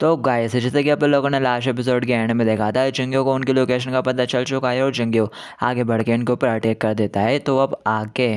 तो गाइस जैसे कि आप लोगों ने लास्ट एपिसोड के एंड में देखा था जंगियों को उनकी लोकेशन का पता चल चुका है और जंगियों आगे बढ़ के इनके ऊपर अटैक कर देता है तो अब आगे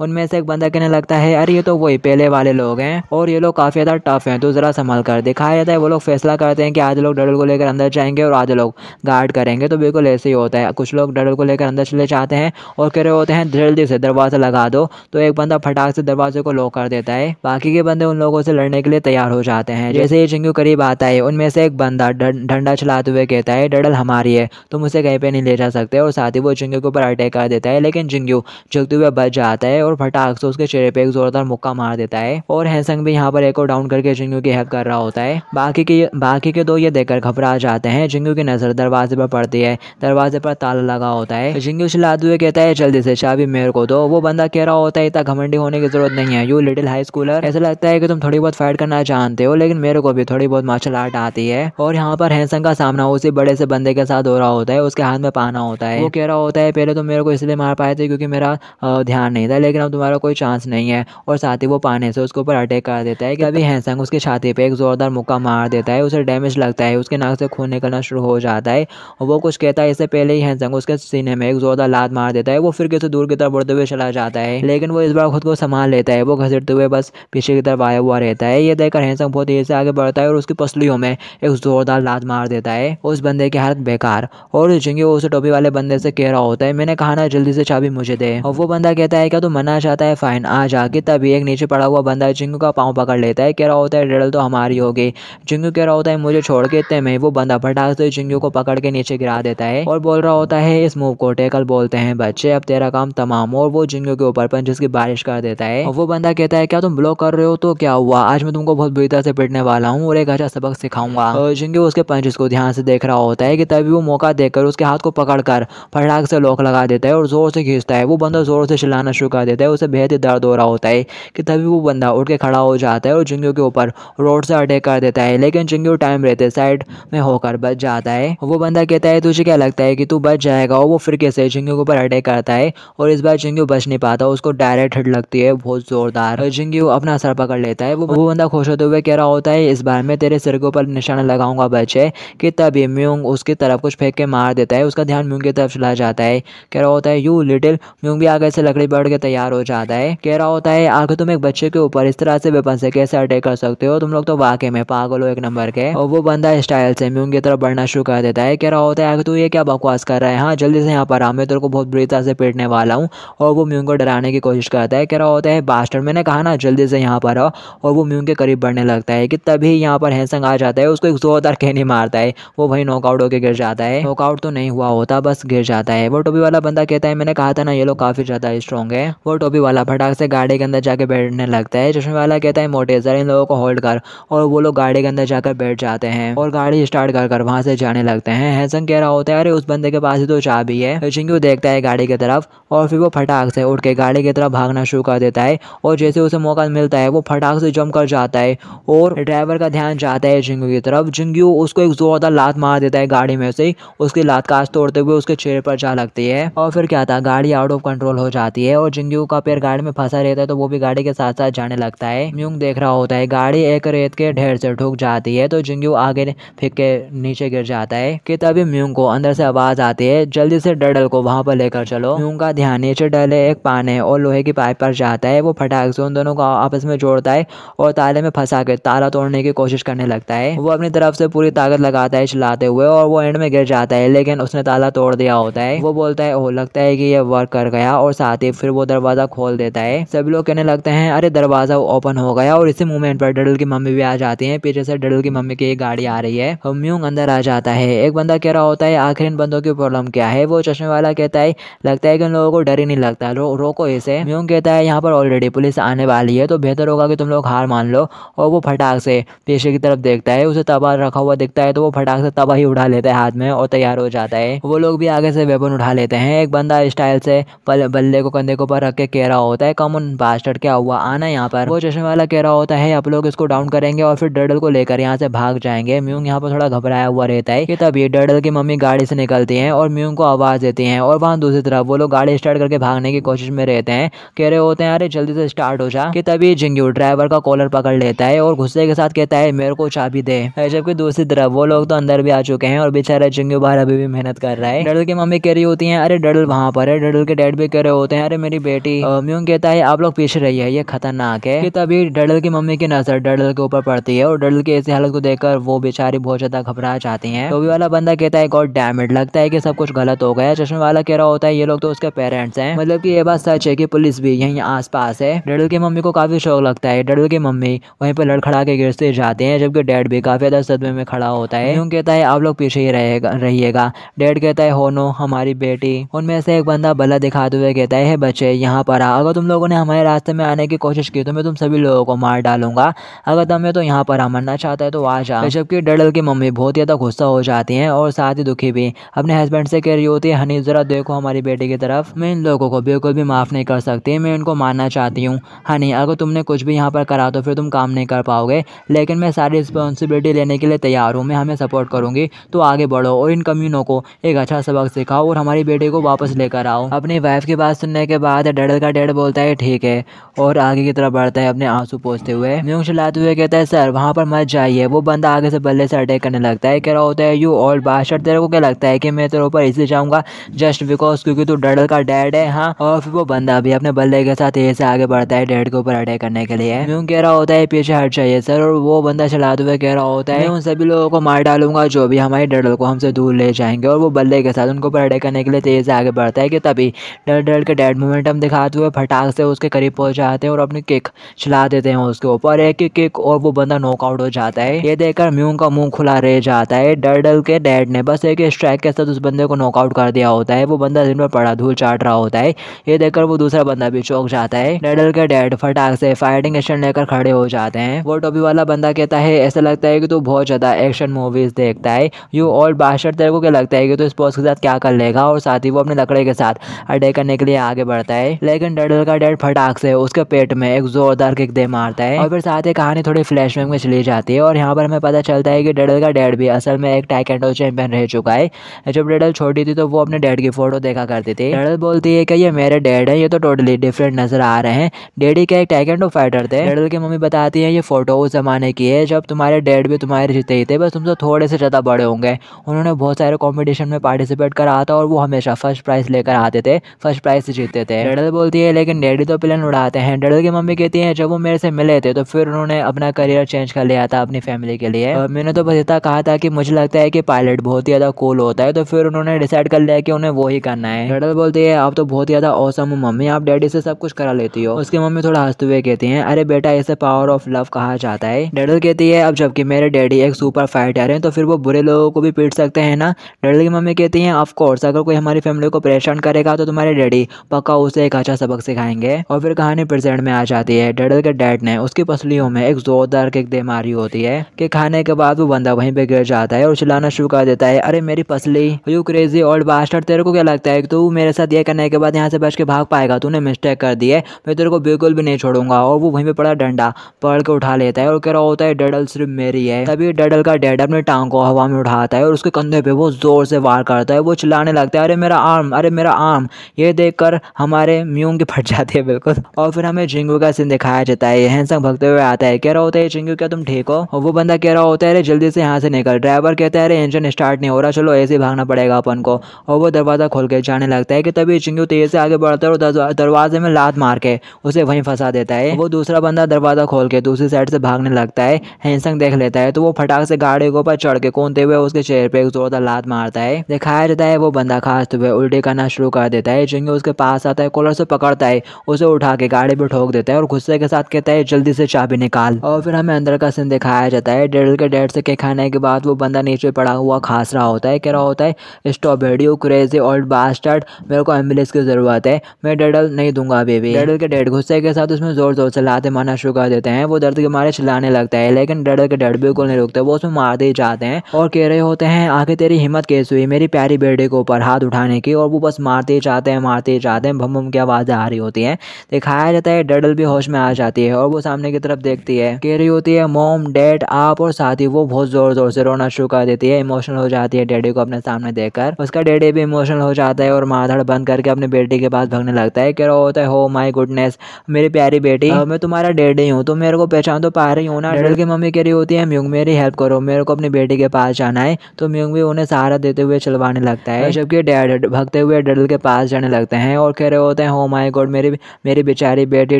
उनमें से एक बंदा कहने लगता है अरे ये तो वही पहले वाले लोग हैं और ये लोग काफ़ी ज़्यादा टफ हैं तो ज़रा संभाल कर दिखाया जाता है वो लोग फैसला करते हैं कि आधे लोग डडल को लेकर अंदर जाएंगे और आधे लोग गार्ड करेंगे तो बिल्कुल ऐसे ही होता है कुछ लोग डडल को लेकर अंदर चले जाते हैं और कह रहे होते हैं जल्दी से दरवाज़ा लगा दो तो एक बंदा फटाक से दरवाजे को लॉक कर देता है बाकी के बंदे उन लोगों से लड़ने के लिए तैयार हो जाते हैं जैसे ही चिंगू करीब आता है उनमें से एक बंदा डंडा चलाते हुए कहता है डडल हमारी है तुम उसे कहीं पर नहीं ले जा सकते और साथ ही वो चिंगू के ऊपर अटैक कर देता है लेकिन चिंगू झुकते हुए बच जाता है है और फटाक से उसके चेहरे पे एक जोरदार मुक्का मार देता है और हैंसंग भी यहाँ पर एक और डाउन करके जिंगू की हेल्प कर रहा होता है बाकी के बाकी के दो ये देखकर घबरा जाते हैं जिंगू की नजर दरवाजे पर पड़ती है दरवाजे पर ताला लगा होता है जिंगू चिल्लाते हुए कहता है जल्दी से चाबी मेरे को दो वो बंदा कह रहा होता है इतना घमंडी होने की जरूरत नहीं है यू लिटिल हाई स्कूलर ऐसा लगता है की तुम थोड़ी बहुत फाइट करना चाहते हो लेकिन मेरे को भी थोड़ी बहुत मार्शल आर्ट आती है और यहाँ पर हैंसंग का सामना उसी बड़े से बंदे के साथ हो रहा होता है उसके हाथ में पाना होता है वो कह रहा होता है पहले तो मेरे को इसलिए मार पाए थे क्योंकि मेरा ध्यान नहीं था लेकिन अब तुम्हारा कोई चांस नहीं है और साथ ही वो पाने से उसके ऊपर अटैक कर देता है कि अभी हैंसंग उसके छाती पर एक ज़ोरदार मुक्का मार देता है उसे डैमेज लगता है उसके नाक से खून निकलना शुरू हो जाता है और वो कुछ कहता है इससे पहले ही हैंसंग उसके सीने में एक ज़ोरदार लात मार देता है वो फिर किसी दूर की तरफ बढ़ते हुए चला जाता है लेकिन वो इस बार खुद को संभाल लेता है वो घसीटते हुए बस पीछे की तरफ आया हुआ रहता है ये देखकर हैंसंग बहुत तेज़ से आगे बढ़ता है और उसकी पसलियों में एक ज़ोरदार लात मार देता है उस बंदे की हालत बेकार और जिंगे उस टोपी वाले बंदे से कह रहा होता है मैंने कहा ना जल्दी से चाबी मुझे दे और वो बंदा कहता है क्या तुम मना जाता है फाइन आ जाके तभी एक नीचे पड़ा हुआ बंदा जिंगू का पाँव पकड़ लेता है कह रहा होता है डडल तो हमारी हो गई जिंगू कह रहा होता है मुझे छोड़ के इतने में वो बंदा फटाक से तो जिंगू को पकड़ के नीचे गिरा देता है और बोल रहा होता है इस मूव को टेकल बोलते हैं बच्चे अब तेरा काम तमाम और वो जिंगू के ऊपर पंच की बारिश कर देता है वो बंदा कहता है क्या तुम ब्लॉक कर रहे हो तो क्या हुआ आज मैं तुमको बहुत बुरी तरह से पिटने वाला हूँ और एक अच्छा सबक सिखाऊंगा और जिंगू उसके पंचेस को ध्यान से देख रहा होता है कि तभी वो मौका देकर उसके हाथ को पकड़ कर फटाक से लॉक लगा देता है और जोर से खींचता है वो बंदा जोर से चिल्लाना शुरू कर कर देता है उसे बेहद दर्द हो रहा होता है कि तभी वो बंदा उठ के खड़ा हो जाता है और जिंगू के ऊपर रोड से अटैक कर देता है लेकिन जिंगू टाइम रहते साइड में होकर बच जाता है वो बंदा कहता है तुझे क्या लगता है कि तू बच जाएगा और वो फिर कैसे जिंगू के ऊपर अटैक करता है और इस बार जिंगू बच नहीं पाता उसको डायरेक्ट हिट लगती है बहुत जोरदार जिंगू अपना सर पकड़ लेता है वो बंदा खुश होते हुए कह रहा होता है इस बार मैं तेरे सिर के ऊपर निशाना लगाऊंगा बच्चे कि तभी म्यूंग उसकी तरफ कुछ फेंक के मार देता है उसका ध्यान म्यूंग की तरफ चला जाता है कह रहा होता है यू लिटिल म्यूंग भी आगे से लकड़ी बढ़ के तैयार तैयार हो जाता है कह रहा होता है आखिर तुम एक बच्चे के ऊपर इस तरह से वेपन से कैसे अटैक कर सकते हो तुम लोग तो वाकई में पागल हो एक नंबर के और वो बंदा स्टाइल से मूंग की तरफ बढ़ना शुरू कर देता है कह रहा होता है आखिर तू ये क्या बकवास कर रहा है हाँ जल्दी से यहाँ पर आ मैं तेरे को बहुत बुरी तरह से पेटने वाला हूँ और वो म्यून को डराने की कोशिश करता है कह रहा होता है बास्टर मैंने कहा ना जल्दी से यहाँ पर आओ और वो म्यून के करीब बढ़ने लगता है कि तभी यहाँ पर हैंसंग आ जाता है उसको एक जोरदार कहनी मारता है वो भाई नॉकआउट होकर गिर जाता है नॉकआउट तो नहीं हुआ होता बस गिर जाता है वो टोपी वाला बंदा कहता है मैंने कहा था ना ये लोग काफ़ी ज़्यादा स्ट्रॉन्ग है वो टोपी वाला फटाक से गाड़ी के अंदर जाके बैठने लगता है चश्मे वाला कहता है मोटे सर इन लोगों को होल्ड कर और वो लोग गाड़ी के अंदर जाकर बैठ जाते हैं और गाड़ी स्टार्ट कर कर वहां से जाने लगते हैं हैसन कह रहा होता है अरे उस बंदे के पास ही तो चा भी है चिंकी देखता है गाड़ी की तरफ और फिर वो फटाक से उठ के गाड़ी की तरफ भागना शुरू कर देता है और जैसे उसे मौका मिलता है वो फटाक से जम कर जाता है और ड्राइवर का ध्यान जाता है जिंगू की तरफ जिंगू उसको एक जोरदार लात मार देता है गाड़ी में से उसकी लात काश तोड़ते हुए उसके चेहरे पर जा लगती है और फिर क्या था गाड़ी आउट ऑफ कंट्रोल हो जाती है और जिंगू म्यू का पैर गाड़ी में फंसा रहता है तो वो भी गाड़ी के साथ साथ जाने लगता है म्यूंग देख रहा होता है गाड़ी एक रेत के ढेर से ठूक जाती है तो जिंग्यू आगे फेंक के नीचे गिर जाता है कि तभी म्यूंग को अंदर से आवाज आती है जल्दी से डडल को वहां पर लेकर चलो म्यूंग का ध्यान नीचे डले एक है और लोहे की पाइप पर जाता है वो फटाक से उन दोनों को आपस में जोड़ता है और ताले में फंसा के ताला तोड़ने की कोशिश करने लगता है वो अपनी तरफ से पूरी ताकत लगाता है चलाते हुए और वो एंड में गिर जाता है लेकिन उसने ताला तोड़ दिया होता है वो बोलता है ओ लगता है कि ये वर्क कर गया और साथ ही फिर वो दरवाजा दरवाजा खोल देता है सभी लोग कहने लगते हैं अरे दरवाजा ओपन हो गया और इसी मूवमेंट पर डडल की मम्मी भी आ जाती है पीछे से डडल की मम्मी की एक गाड़ी आ रही है हम्यूंग अंदर आ जाता है एक बंदा कह रहा होता है आखिर इन बंदों की प्रॉब्लम क्या है वो चश्मे वाला कहता है लगता है कि इन लोगों को डर ही नहीं लगता रो, रोको इसे म्यूंग कहता है यहाँ पर ऑलरेडी पुलिस आने वाली है तो बेहतर होगा कि तुम लोग हार मान लो और वो फटाक से पेशे की तरफ देखता है उसे तबाह रखा हुआ दिखता है तो वो फटाक से तबाह ही उठा लेता है हाथ में और तैयार हो जाता है वो लोग भी आगे से वेपन उठा लेते हैं एक बंदा स्टाइल से बल्ले को कंधे को पर रख के कह रहा होता है कॉमन बास्टर्ड क्या हुआ आना यहाँ पर वो चश्मे वाला कह रहा होता है आप लोग इसको डाउन करेंगे और फिर डर्डल को लेकर यहाँ से भाग जाएंगे म्यूंग यहाँ पर थोड़ा घबराया हुआ रहता है कि तभी डर्डल की मम्मी गाड़ी से निकलती है और म्यूंग को आवाज देती है और वहाँ दूसरी तरफ वो लोग गाड़ी स्टार्ट करके भागने की कोशिश में रहते हैं कह रहे होते हैं अरे जल्दी से स्टार्ट हो जा कि तभी जिंगू ड्राइवर का कॉलर पकड़ लेता है और गुस्से के साथ कहता है मेरे को चाबी दे जबकि दूसरी तरफ वो लोग तो अंदर भी आ चुके हैं और बेचारा जिंगू बाहर अभी भी मेहनत कर रहा है डर्डल की मम्मी कह रही होती है अरे डर्डल वहाँ पर है डर्डल के डैड भी कह रहे होते हैं अरे मेरी बेटी म्यूंग कहता है आप लोग पीछे रहिए ये खतरनाक है तभी डडल की मम्मी की नजर डडल के ऊपर पड़ती है और डडल की ऐसी हालत को देखकर वो बेचारी बहुत ज्यादा घबरा जाती है टोबी वाला बंदा कहता है गॉड डैमेड लगता है की सब कुछ गलत हो गया है चश्मे वाला कह रहा होता है ये लोग तो उसके पेरेंट्स है मतलब की ये बात सच है की पुलिस भी यही आस पास है डडल की मम्मी को काफी शौक लगता है डडल की मम्मी वहीं पर लड़खड़ा के गिरते जाते हैं जबकि डैड भी काफी ज्यादा सदमे में खड़ा होता है यूं कहता है आप लोग पीछे ही रहेगा रहिएगा डैड कहता है हो नो हमारी बेटी उनमें से एक बंदा बला दिखाते हुए कहता है बच्चे यहाँ पर आ अगर तुम लोगों ने हमारे रास्ते में आने की कोशिश की तो मैं तुम सभी लोगों को मार डालूंगा अगर तुम्हें तो यहाँ पर मरना चाहता है तो आ जा जबकि डडल की मम्मी बहुत ही ज़्यादा गुस्सा हो जाती है और साथ ही दुखी भी अपने हस्बैंड से कह रही होती है हनी ज़रा देखो हमारी बेटी की तरफ मैं इन लोगों को बिल्कुल भी माफ़ नहीं कर सकती मैं इनको मारना चाहती हूँ हनी अगर तुमने कुछ भी यहाँ पर करा तो फिर तुम काम नहीं कर पाओगे लेकिन मैं सारी रिस्पॉन्सिबिलिटी लेने के लिए तैयार हूँ मैं हमें सपोर्ट करूँगी तो आगे बढ़ो और इन कम्यूनों को एक अच्छा सबक सिखाओ और हमारी बेटी को वापस लेकर आओ अपनी वाइफ की बात सुनने के बाद डडल का डैड बोलता है ठीक है और आगे की तरफ बढ़ता है अपने आंसू पोसते हुए म्यूंग चलाते हुए कहता है सर वहाँ पर मत जाइए वो बंदा आगे से बल्ले से अटैक करने लगता है कह रहा होता है यू ऑल बाशर तेरे को क्या लगता है कि मैं तेरे ऊपर इसलिए जाऊँगा जस्ट बिकॉज क्योंकि तू डल का डैड है हाँ और फिर वो बंदा भी अपने बल्ले के साथ ये से आगे बढ़ता है डैड के ऊपर अटैक करने के लिए म्यूंग कह रहा होता है पीछे हट जाइए सर और वो बंदा चलाते हुए कह रहा होता है उन सभी लोगों को मार डालूंगा जो भी हमारे डडल को हमसे दूर ले जाएंगे और वो बल्ले के साथ उनको ऊपर अटैक करने के लिए तेज से आगे बढ़ता है कि तभी डर डर के डैड मोमेंटम दिखाते हुए फटाक से उसके करीब पहुंच जाते हैं और अपनी किक चला देते हैं उसके ऊपर एक ही किक और वो बंदा नॉकआउट हो जाता है ये देखकर म्यूंग का मुंह खुला रह जाता है डरडल के डैड ने बस एक स्ट्राइक के साथ उस बंदे को नॉकआउट कर दिया होता है वो बंदा दिन पर पड़ा धूल चाट रहा होता है ये देखकर वो दूसरा बंदा भी चौक जाता है डैडल के डैड फटाक से फायरिंग एक्शन लेकर खड़े हो जाते हैं वो टोपी वाला बंदा कहता है ऐसा लगता है कि तू बहुत ज़्यादा एक्शन मूवीज देखता है यू और बाशर तेरे को क्या लगता है कि तू स्पोर्ट्स के साथ क्या कर लेगा और साथ ही वो अपने लकड़े के साथ अटैक करने के लिए आगे बढ़ता है लेकिन डेडल का डैड फटाक से उसके पेट में एक जोरदार किक दे मारता है और फिर साथ ही कहानी थोड़ी फ्लैश में चली जाती है और यहाँ पर हमें पता चलता है कि डडल का डैड भी असल में एक टाइकेंडो चैंपियन रह चुका है जब डेडल छोटी थी तो वो अपने डैड की फोटो देखा करती थी डेडल बोलती है कि ये मेरे डैड है ये तो टोटली डिफरेंट नजर आ रहे हैं डैडी के एक टाइकेंडो फाइटर थे डेडल की मम्मी बताती है ये फोटो उस जमाने की है जब तुम्हारे डैड भी तुम्हारे जीते ही थे बस तुमसे तो थोड़े से ज़्यादा बड़े होंगे उन्होंने बहुत सारे कॉम्पिटिशन में पार्टिसिपेट करा था और वो हमेशा फर्स्ट प्राइज लेकर आते थे फर्स्ट प्राइज जीते थे डडल बोलती है लेकिन डैडी तो प्लान उड़ाते हैं डडल की मम्मी कहती है जब वो मेरे से मिले थे तो फिर उन्होंने अपना करियर चेंज कर लिया था अपनी फैमिली के लिए और मैंने तो बस इतना कहा था कि मुझे लगता है कि पायलट बहुत ही ज़्यादा कूल होता है तो फिर उन्होंने डिसाइड कर लिया कि उन्हें वो ही करना है डडल बोलती है आप तो बहुत ही ज़्यादा औसम हो मम्मी आप डैडी से सब कुछ करा लेती हो उसकी मम्मी थोड़ा हंसते हुए कहती है अरे बेटा इसे पावर ऑफ लव कहा जाता है डडल कहती है अब जबकि मेरे डैडी एक सुपर फाइटर है तो फिर वो बुरे लोगों को भी पीट सकते हैं ना डडल की मम्मी कहती है ऑफकोर्स अगर कोई हमारी फैमिली को परेशान करेगा तो तुम्हारे डैडी पक्का उसे एक अच्छा सबक सिखाएंगे और फिर कहानी प्रेजेंट में आ जाती है डेडल के डैड ने उसकी पसलियों में एक जोरदार किक दे मारी होती है कि खाने के बाद वो बंदा वहीं पे गिर जाता है और चिल्लाना शुरू कर देता है अरे मेरी पसली यू क्रेजी ओल्ड बास्टर तेरे को क्या लगता है तू मेरे साथ ये करने के बाद यहाँ से बच के भाग पाएगा तूने मिस्टेक कर दी है मैं तेरे को बिल्कुल भी नहीं छोड़ूंगा और वो वहीं पे पड़ा डंडा पढ़ के उठा लेता है और कह रहा होता है डेडल सिर्फ मेरी है तभी डेडल का डैड अपने टांग को हवा में उठाता है और उसके कंधे पे वो जोर से वार करता है वो चिल्लाने लगता है अरे मेरा आर्म अरे मेरा आर्म ये देख हमारे हमारे म्यूंग के फट जाते हैं बिल्कुल और फिर हमें जिंगू का सीन दिखाया जाता है हैंसंग भगते हुए आता है कह रहा होता है जिंगू क्या तुम ठीक हो और वो बंदा कह रहा होता है अरे जल्दी से यहाँ से निकल ड्राइवर कहता है अरे इंजन स्टार्ट नहीं हो रहा चलो ऐसे भागना पड़ेगा अपन को और वो दरवाज़ा खोल के जाने लगता है कि तभी जिंगू तेज से आगे बढ़ता है और दरवाजे में लात मार के उसे वहीं फंसा देता है वो दूसरा बंदा दरवाज़ा खोल के दूसरी साइड से भागने लगता है हैंसंग देख लेता है तो वो फटाक से गाड़ी के ऊपर चढ़ के कूदते हुए उसके चेहरे पर एक जोरदार लात मारता है दिखाया जाता है वो बंदा खासते हुए उल्टी करना शुरू कर देता है जिंगू उसके पास आता है कॉलर से पकड़ता है उसे उठा के गाड़ी पे ठोक देता है और गुस्से के साथ कहता है जल्दी से चाबी निकाल और फिर हमें अंदर का सीन दिखाया जाता है डेडल के डेड से के खाने के बाद वो बंदा नीचे पड़ा हुआ खास रहा होता है कह रहा होता है स्ट्रॉबेरी क्रेजी ओल्ड बास्टर्ड मेरे को एम्बुलेंस की ज़रूरत है मैं डेडल नहीं दूंगा बेबी डेडल के डेड गुस्से के साथ उसमें ज़ोर ज़ोर से लाते मारना शुरू कर देते हैं वो दर्द के मारे चिल्लाने लगता है लेकिन डेडल के डेड बिल्कुल नहीं रुकते वो उसमें मारते ही जाते हैं और कह रहे होते हैं आखिर तेरी हिम्मत कैसे हुई मेरी प्यारी बेटे के ऊपर हाथ उठाने की और वो बस मारते ही जाते हैं मारते ही जाते हैं भम भम की आवाज़ें आ रही होती हैं दिखाया जाता है डडल भी होश में आ जाती है और वो सामने की तरफ देखती है कह रही होती है मोम डैड आप और साथ ही वो बहुत ज़ोर ज़ोर से रोना शुरू कर देती है इमोशनल हो जाती है डैडी को अपने सामने देखकर उसका डैडी भी इमोशनल हो जाता है और माधड़ बंद करके अपने बेटी के पास भगने लगता है कह रहा होता है हो माई गुडनेस मेरी प्यारी बेटी मैं तुम्हारा डैडी हूँ तुम मेरे को पहचान तो पा रही हूँ ना डैडल की मम्मी कह रही होती है म्यूंग मेरी हेल्प करो मेरे को अपनी बेटी के पास जाना है तो म्यूंग भी उन्हें सहारा देते हुए चलवाने लगता है जबकि डैड भगते हुए डडल के पास जाने लगते हैं और कह रहे होते कहता है ओ माय गॉड मेरे मेरी बेचारी बेटी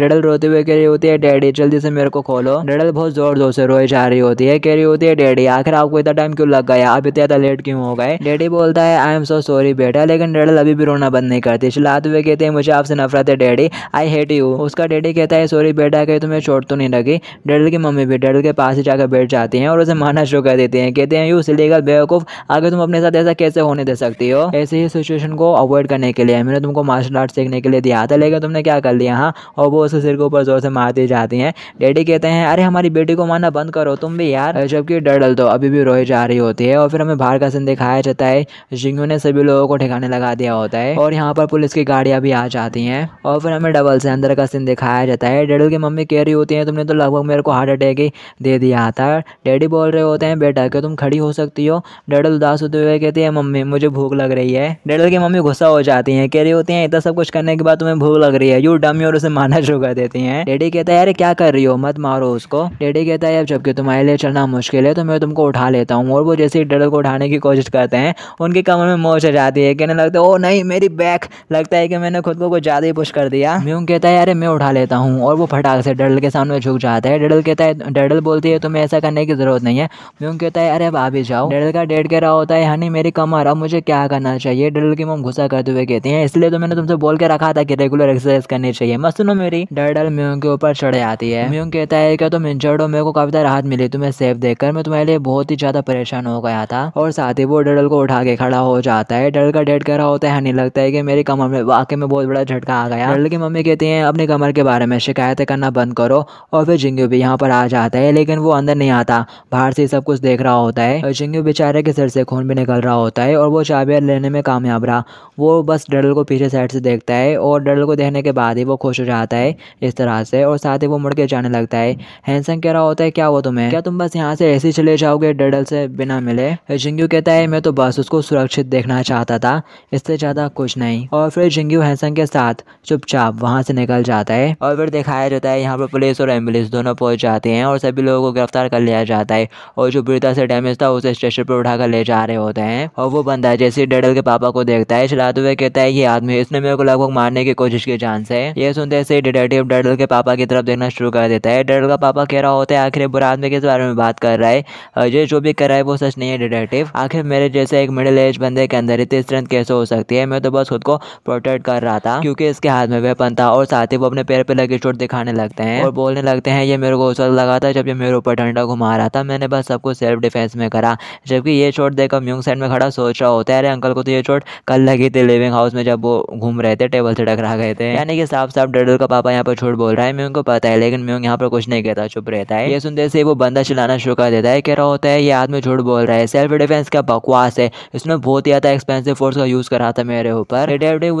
डडल रोते हुए कह रही होती है डैडी जल्दी से मेरे को खोलो डडल बहुत जोर जोर से रोए जा रही होती है कह रही होती है डैडी आखिर आपको इतना टाइम क्यों लग गया आप तो इतना ज्यादा लेट क्यों हो गए डैडी बोलता है आई एम सो सॉरी बेटा लेकिन डडल अभी भी रोना बंद नहीं करती चिल्लाते हुए कहते हैं मुझे आपसे नफरत है डैडी आई हेट यू उसका डैडी कहता है सॉरी बेटा कहीं तुम्हें चोट तो नहीं लगी डडल की मम्मी भी डडल के पास ही जाकर बैठ जाती है और उसे मारना शुरू कर देती है कहते हैं यू सिलीगल बेवकूफ़ आगे तुम अपने साथ ऐसा कैसे होने दे सकती हो ऐसे ही सिचुएशन को अवॉइड करने के लिए मैंने तुमको मार्शल आर्ट सीखने के लिए दिया था लेकिन तुमने क्या कर लिया हाँ और वो उसके सिर के ऊपर ज़ोर से मारती जाती हैं डैडी कहते हैं अरे हमारी बेटी को मारना बंद करो तुम भी यार जबकि डर डल तो अभी भी रोई जा रही होती है और फिर हमें बाहर का सीन दिखाया जाता है जिंगू ने सभी लोगों को ठिकाने लगा दिया होता है और यहाँ पर पुलिस की गाड़ियाँ भी आ जाती हैं और फिर हमें डबल से अंदर का सीन दिखाया जाता है डैडल की मम्मी कह रही होती है तुमने तो लगभग मेरे को हार्ट अटैक ही दे दिया था डैडी बोल रहे होते हैं बेटा क्या तुम खड़ी हो सकती हो डैडल उदास होते हुए कहती है मम्मी मुझे भूख लग रही है डैडल की मम्मी गुस्सा हो जाती है कह रही होती है इतना सब कुछ करने के बाद तुम्हें भूख लग रही है यू डमी और उसे मारना शुरू कर देती है डेडी कहता है अरे क्या कर रही हो मत मारो उसको डेडी कहता है अब जबकि तुम्हारे लिए चलना मुश्किल है तो मैं तुमको उठा लेता हूँ और वो जैसे ही डडल को उठाने की कोशिश करते हैं उनकी कमर में मोच आ जाती है कहने लगता है ओ नहीं मेरी बैक लगता है कि मैंने खुद को कुछ ज़्यादा ही पुश कर दिया म्यू कहता है अरे मैं उठा लेता हूँ और वो फटाक से डडल के सामने झुक जाता है डडल कहता है डडल बोलती है तुम्हें ऐसा करने की जरूरत नहीं है म्यू कहता है अरे अब आ जाओ डडल का डेड कह रहा होता है हनी मेरी कमर अब मुझे क्या करना चाहिए डडल की मोम घुसा करते हुए कहती है इसलिए तो मैंने तुमसे बोल के रखा कहा था कि रेगुलर एक्सरसाइज करनी चाहिए मसनू मेरी डर डर म्यूंग के ऊपर चढ़ जाती है म्यूंग कहता है कि तुम इंजर्ड हो मेरे को काफी राहत मिली तुम्हें सेफ देखकर मैं तुम्हारे लिए बहुत ही ज्यादा परेशान हो गया था और साथ ही वो डरल को उठा के खड़ा हो जाता है डर का डेट कर रहा होता है नहीं लगता है कि मेरी कमर में वाकई में बहुत बड़ा झटका आ गया डरल की मम्मी कहती है अपनी कमर के बारे में शिकायतें करना बंद करो और फिर जिंगू भी यहाँ पर आ जाता है लेकिन वो अंदर नहीं आता बाहर से सब कुछ देख रहा होता है और जिंगू बेचारे के सिर से खून भी निकल रहा होता है और वो चाबियां लेने में कामयाब रहा वो बस डरल को पीछे साइड से देखता है और डल को देखने के बाद ही वो खुश हो जाता है इस तरह से और साथ ही वो मुड़ के जाने लगता है हैंसंग कह रहा होता है क्या हुआ तुम्हें क्या तुम बस यहाँ से ऐसे चले जाओगे डडल से बिना मिले जिंग्यू कहता है मैं तो बस उसको सुरक्षित देखना चाहता था इससे ज़्यादा कुछ नहीं और फिर जिंग्यू हैंसंग के साथ चुपचाप वहाँ से निकल जाता है और फिर दिखाया जाता है यहाँ पर पुलिस और एम्बुलेंस दोनों पहुँच जाते हैं और सभी लोगों को गिरफ्तार कर लिया जाता है और जो ब्रिता से डैमेज था उसे स्टेशन पर उठाकर ले जा रहे होते हैं और वो बंदा जैसे डडल के पापा को देखता है चलाते हुए कहता है ये आदमी इसने मेरे को लगभग मारने की कोशिश की चांस है ये सुनते से डिटेक्टिव डडल के पापा की तरफ देखना शुरू कर देता है डडल का पापा कह रहा होता है आखिर बुरा आदमी किस बारे में बात कर रहा है अजय जो भी कर रहा है वो सच नहीं है डिटेक्टिव आखिर मेरे जैसे एक मिडिल एज बंदे के अंदर इतनी स्ट्रेंथ कैसे हो सकती है मैं तो बस खुद को प्रोटेक्ट कर रहा था क्योंकि इसके हाथ में वेपन था और साथ ही वो अपने पैर पे लगी चोट दिखाने लगते हैं और बोलने लगते हैं ये मेरे को उस वक्त लगा था जब ये मेरे ऊपर डंडा घुमा रहा था मैंने बस सब कुछ सेल्फ डिफेंस में करा जबकि ये चोट देखकर म्यूंग साइड में खड़ा सोच रहा होता है अरे अंकल को तो ये चोट कल लगी थी लिविंग हाउस में जब वो घूम रहे थे टेबल टेबल से टकरा गए थे यानी कि साफ साफ डडल का पापा यहाँ पर छोड़ बोल रहा है म्यूंग को पता है लेकिन म्यूंग यहाँ पर कुछ नहीं कहता चुप रहता है ये सुनते से वो बंदा चलाना शुरू कर देता है कह रहा होता है ये आदमी झूठ बोल रहा है सेल्फ डिफेंस का बकवास है इसने बहुत ही ज्यादा एक्सपेंसिव फोर्स का यूज करा था मेरे ऊपर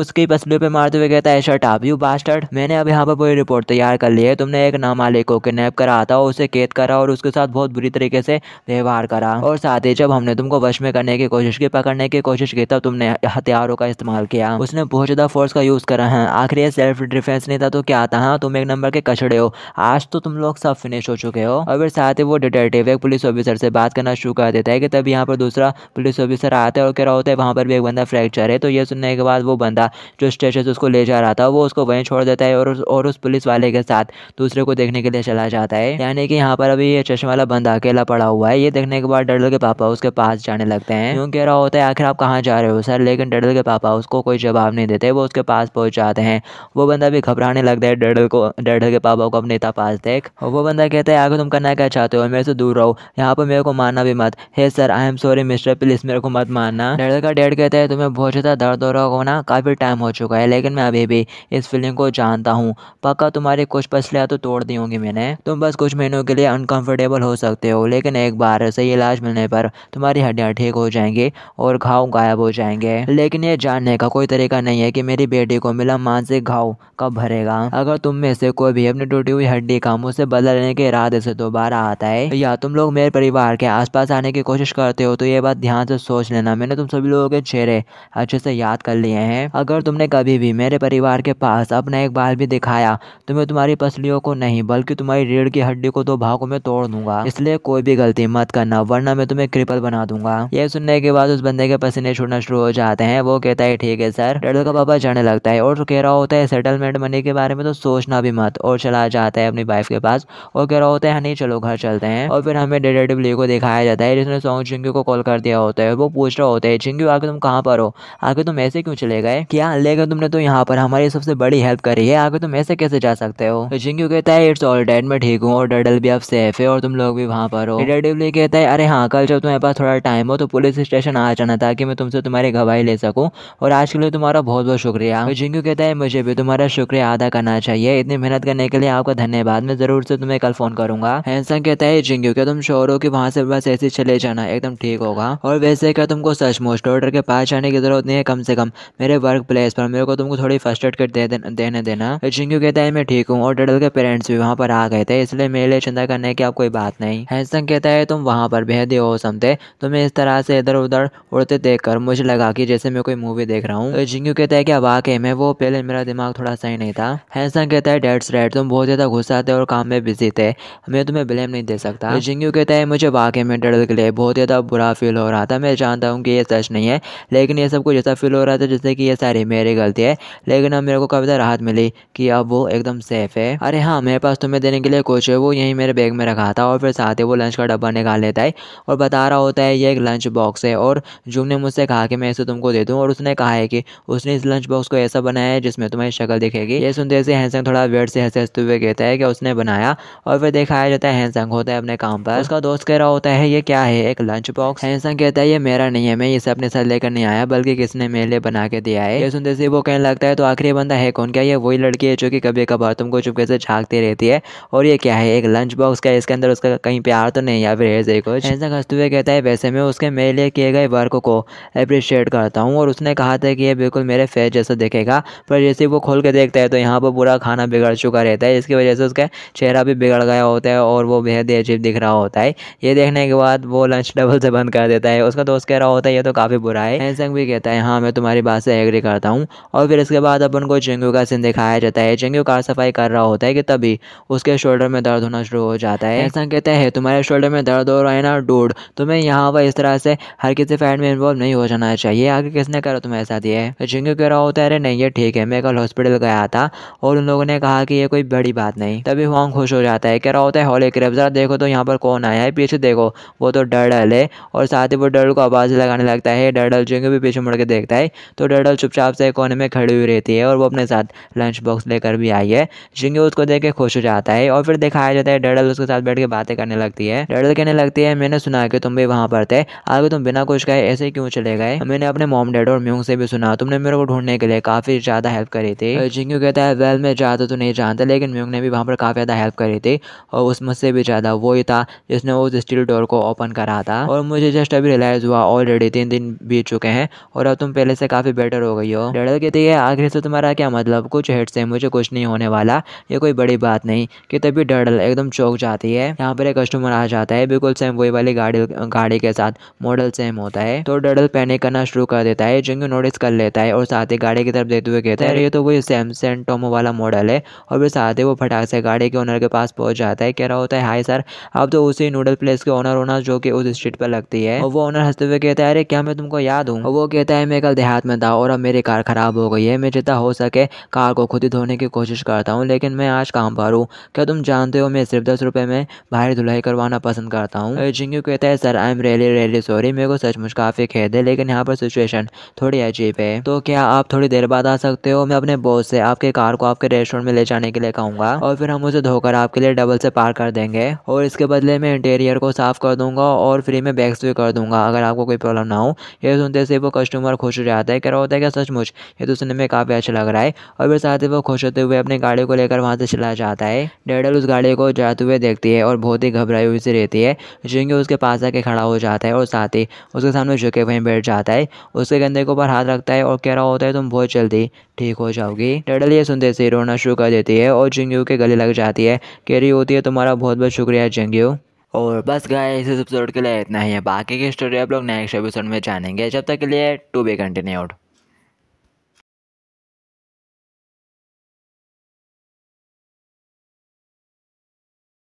उसकी पसलियों पे मारते हुए कहता है शर्ट आप यू बास्टर्ड मैंने अब यहाँ पर पूरी रिपोर्ट तैयार कर ली है तुमने एक नामालिक को किडनेप करा था और उसे कैद करा और उसके साथ बहुत बुरी तरीके से व्यवहार करा और साथ ही जब हमने तुमको वश में करने की कोशिश की पकड़ने की कोशिश की तब तुमने हथियारों का इस्तेमाल किया उसने बहुत ज्यादा फोर्स का यूज यूज़ कर रहे हैं आखिर ये सेल्फ डिफेंस नहीं था तो क्या था हाँ तुम एक नंबर के कचड़े हो आज तो तुम लोग सब फिनिश हो चुके हो और फिर साथ ही वो डिटेक्टिव एक पुलिस ऑफिसर से बात करना शुरू कर देता है कि तब यहाँ पर दूसरा पुलिस ऑफिसर आता है और कह रहा होता है वहाँ पर भी एक बंदा फ्रैक्चर है तो ये सुनने के बाद वो बंदा जो स्टेशन से उसको ले जा रहा था वो उसको वहीं छोड़ देता है और उस, पुलिस वाले के साथ दूसरे को देखने के लिए चला जाता है यानी कि यहाँ पर अभी ये चश्मे वाला बंदा अकेला पड़ा हुआ है ये देखने के बाद डडल के पापा उसके पास जाने लगते हैं क्यों कह रहा होता है आखिर आप कहाँ जा रहे हो सर लेकिन डडल के पापा उसको कोई जवाब नहीं देते वो उसके पास पास पहुँच जाते हैं वो बंदा भी घबराने लगता है डडल को डडल के पापा को अपने पास देख वो बंदा कहता है आगे तुम करना क्या चाहते हो मेरे से दूर रहो यहाँ पर मेरे को मारना भी मत hey sir I am sorry mister please मेरे को मत मारना डडल का डैड कहता है तुम्हें बहुत ज़्यादा दर्द हो रहा होना काफ़ी टाइम हो चुका है लेकिन मैं अभी भी इस फीलिंग को जानता हूँ पक्का तुम्हारी कुछ पसलियाँ तो तोड़ दी होंगी मैंने तुम बस कुछ महीनों के लिए अनकंफर्टेबल हो सकते हो लेकिन एक बार सही इलाज मिलने पर तुम्हारी हड्डियाँ ठीक हो जाएंगी और घाव गायब हो जाएंगे लेकिन ये जानने का कोई तरीका नहीं है कि मेरी बेटी हड्डी को मिला मानसिक घाव कब भरेगा अगर तुम में से कोई भी अपनी टूटी हुई हड्डी का मुझसे बदल लेने के इरादे से दोबारा आता है या तुम लोग मेरे परिवार के आसपास आने की कोशिश करते हो तो ये बात ध्यान से सोच लेना मैंने तुम सभी लोगों के चेहरे अच्छे से याद कर लिए हैं अगर तुमने कभी भी मेरे परिवार के पास अपना एक बाल भी दिखाया तो मैं तुम्हारी पसलियों को नहीं बल्कि तुम्हारी रीढ़ की हड्डी को दो भागों में तोड़ दूंगा इसलिए कोई भी गलती मत करना वरना मैं तुम्हें क्रिपल बना दूंगा यह सुनने के बाद उस बंदे के पसीने छूटना शुरू हो जाते हैं वो कहता है ठीक है सर डेडो का पापा जाने लगता जाता है और कह रहा होता है सेटलमेंट मनी के बारे में तो सोचना भी मत और चला जाता है अपनी वाइफ के पास और कह रहा होता है नहीं चलो घर चलते हैं और फिर हमें डेडेटिव ली को दिखाया जाता है जिसने सॉन्ग चिंगू को कॉल कर दिया होता है वो पूछ रहा होता है चिंगू आगे तुम कहाँ पर हो आगे तुम ऐसे क्यों चले गए क्या लेकिन तुमने तो यहाँ पर हमारी सबसे बड़ी हेल्प करी है आगे तुम ऐसे कैसे जा सकते हो चिंगू कहता है इट्स ऑल डेड मैं ठीक हूँ और डेडल भी अब सेफ है और तुम लोग भी वहाँ पर हो डेडेटिव ली कहता है अरे हाँ कल जब तुम्हारे पास थोड़ा टाइम हो तो पुलिस स्टेशन आ जाना ताकि मैं तुमसे तुम्हारी गवाही ले सकूँ और आज के लिए तुम्हारा बहुत बहुत शुक्रिया जिंकू कहता है मुझे भी तुम्हारा शुक्रिया अदा करना चाहिए इतनी मेहनत करने के लिए आपका धन्यवाद मैं ज़रूर से तुम्हें कल फ़ोन करूंगा हैंसंग कहता है जिंकू क्या तुम शोर हो कि वहाँ से बस ऐसे चले जाना एकदम ठीक होगा और वैसे क्या तुमको सचमुच डॉक्टर के पास जाने की ज़रूरत नहीं है कम से कम मेरे वर्क प्लेस पर मेरे को तुमको थोड़ी फर्स्ट एड किट देने देना जिंकू कहता है मैं ठीक हूँ और डडल के पेरेंट्स भी वहाँ पर आ गए थे इसलिए मेरे लिए चिंता करने की आप कोई बात नहीं हैंसंग कहता है तुम वहाँ पर बेहद ही औसम थे तुम्हें इस तरह से इधर उधर उड़ते देख मुझे लगा कि जैसे मैं कोई मूवी देख रहा हूँ जिंकू कहता है कि वाकई में वो पहले मेरा दिमाग थोड़ा सही नहीं था हैंसन कहता है डेट्स रेड तुम बहुत ज़्यादा गुस्सा थे और काम में बिजी थे मैं तुम्हें ब्लेम नहीं दे सकता जिंगू कहता है मुझे वाकई में डर के लिए बहुत ज़्यादा बुरा फील हो रहा था मैं जानता हूँ कि ये सच नहीं है लेकिन ये सब कुछ ऐसा फील हो रहा था जैसे कि ये सारी मेरी गलती है लेकिन अब मेरे को कविता राहत मिली कि अब वो एकदम सेफ है अरे हाँ मेरे पास तुम्हें देने के लिए कुछ है वो यहीं मेरे बैग में रखा था और फिर साथ ही वो लंच का डब्बा निकाल लेता है और बता रहा होता है ये एक लंच बॉक्स है और जुम ने मुझसे कहा कि मैं इसे तुमको दे दूँ और उसने कहा है कि उसने इस लंच बॉक्स को ऐसा सा बनाया है जिसमें तुम्हारी शक्ल दिखेगी ये सुनते ऐसे हैंसंग थोड़ा वेड से हंसे हंसते हुए कहता है कि उसने बनाया और फिर दिखाया जाता है हैंसंग होता है अपने काम पर उसका दोस्त कह रहा होता है ये क्या है एक लंच बॉक्स हैंसंग कहता है ये मेरा नहीं है मैं इसे अपने साथ लेकर नहीं आया बल्कि किसने मेरे लिए बना के दिया है ये सुनते से वो कहने लगता है तो आखिरी बंदा है कौन क्या ये वही लड़की है जो कि कभी कभार तुमको चुपके से झाँकती रहती है और ये क्या है एक लंच बॉक्स का इसके अंदर उसका कहीं प्यार तो नहीं या फिर ऐसे कुछ हैंसंग हंसते हुए कहता है वैसे मैं उसके मेरे लिए किए गए वर्क को अप्रिशिएट करता हूँ और उसने कहा था कि ये बिल्कुल मेरे फेस जैसा दिखे रखेगा पर जैसे वो खोल के देखता है तो यहाँ पर पूरा खाना बिगड़ चुका रहता है जिसकी वजह से उसका चेहरा भी बिगड़ गया होता है और वो बेहद अजीब दिख रहा होता है ये देखने के बाद वो लंच डबल से बंद कर देता है उसका दोस्त कह रहा होता है ये तो काफ़ी बुरा है हैंसंग भी कहता है हाँ मैं तुम्हारी बात से एग्री करता हूँ और फिर इसके बाद अपन को चेंगू का सीन दिखाया जाता है चेंगू कार सफाई कर रहा होता है कि तभी उसके शोल्डर में दर्द होना शुरू हो जाता है हैंसंग कहता है तुम्हारे शोल्डर में दर्द हो रहा है ना डूड तुम्हें यहाँ पर इस तरह से हर किसी फैट में इन्वॉल्व नहीं हो जाना चाहिए आगे किसने करा तुम्हें ऐसा दिया है चेंगू कह रहा होता है अरे नहीं है ठीक है मैं कल हॉस्पिटल गया था और उन लोगों ने कहा कि ये कोई बड़ी बात नहीं तभी हुआ खुश हो जाता है कह रहा होता है हॉले क्रेप ज़रा देखो तो यहाँ पर कौन आया है पीछे देखो वो तो डरडल है और साथ ही वो डर्डल को आवाज़ लगाने लगता है डरडल जो भी पीछे मुड़ के देखता है तो डरडल चुपचाप से कोने में खड़ी हुई रहती है और वो अपने साथ लंच बॉक्स लेकर भी आई है जिंगे उसको देख के खुश हो जाता है और फिर दिखाया जाता है डरडल उसके साथ बैठ के बातें करने लगती है डरडल कहने लगती है मैंने सुना कि तुम भी वहाँ पर थे आगे तुम बिना कुछ कहे ऐसे क्यों चले गए मैंने अपने मोम डैड और म्यूंग से भी सुना तुमने मेरे को ढूंढने के लिए कहा काफ़ी ज़्यादा हेल्प करे थे जिंगू कहता है वेल मैं ज़्यादा तो नहीं जानता लेकिन म्यूंग ने भी वहाँ पर काफ़ी ज़्यादा हेल्प करे थे और उसमें से भी ज़्यादा वो ही था जिसने उस स्टील डोर को ओपन करा था और मुझे जस्ट अभी रिलाइज हुआ ऑलरेडी तीन दिन बीत चुके हैं और अब तुम पहले से काफ़ी बेटर हो गई हो डर कहती है आखिर से तुम्हारा क्या मतलब कुछ हेड से मुझे कुछ नहीं होने वाला ये कोई बड़ी बात नहीं कि तभी डरल एकदम चौक जाती है यहाँ पर एक कस्टमर आ जाता है बिल्कुल सेम वही वाली गाड़ी गाड़ी के साथ मॉडल सेम होता है तो डडल पैनिक करना शुरू कर देता है जिंगू नोटिस कर लेता है और साथ ही गाड़ी की तरफ तरफ देखते हुए कहता है अरे ये तो वही सैमसंग टोमो वाला मॉडल है और फिर साथ ही वो फटाक से गाड़ी के ओनर के पास पहुंच जाता है कह रहा होता है हाय सर अब तो उसी नूडल प्लेस के ओनर ओनर जो कि उस स्ट्रीट पर लगती है और वो ओनर हंसते हुए कहता है अरे क्या मैं तुमको याद हूँ वो कहता है मैं कल देहात में था और अब मेरी कार खराब हो गई है मैं जितना हो सके कार को खुद ही धोने की कोशिश करता हूँ लेकिन मैं आज काम पर हूँ क्या तुम जानते हो मैं सिर्फ दस रुपये में बाहर धुलाई करवाना पसंद करता हूँ जिंगू कहता है sir I am really really sorry मेरे को सचमुच काफ़ी खेद है लेकिन यहाँ पर सिचुएशन थोड़ी अजीब है तो क्या आप थोड़ी देर बाद बता सकते हो मैं अपने बॉस से आपके कार को आपके रेस्टोरेंट में ले जाने के लिए कहूंगा और फिर हम उसे धोकर आपके लिए डबल से पार कर देंगे और इसके बदले में इंटीरियर को साफ कर दूंगा और फ्री में बैग्स भी कर दूंगा अगर आपको कोई प्रॉब्लम ना हो ये सुनते से वो कस्टमर खुश हो जाता है कह रहा होता है कि सचमुच ये तो सुनने में काफ़ी अच्छा लग रहा है और फिर साथ ही वो खुश होते हुए अपनी गाड़ी को लेकर वहाँ से चला जाता है डेडल उस गाड़ी को जाते हुए देखती है और बहुत ही घबराई हुई सी रहती है जिनके उसके पास आके खड़ा हो जाता है और साथ ही उसके सामने झुके वहीं बैठ जाता है उसके गंदे के ऊपर हाथ रखता है और कह रहा होता है तुम बहुत जल्दी ठीक हो जाओगी टर्टल ये सुनते से रोना शुरू कर देती है और जिंगयू के गले लग जाती है कह रही होती है तुम्हारा बहुत बहुत शुक्रिया जिंगयू और बस गए इस एपिसोड के लिए इतना ही है बाकी की स्टोरी आप लोग नेक्स्ट एपिसोड में जानेंगे जब तक के लिए टू बी कंटिन्यूड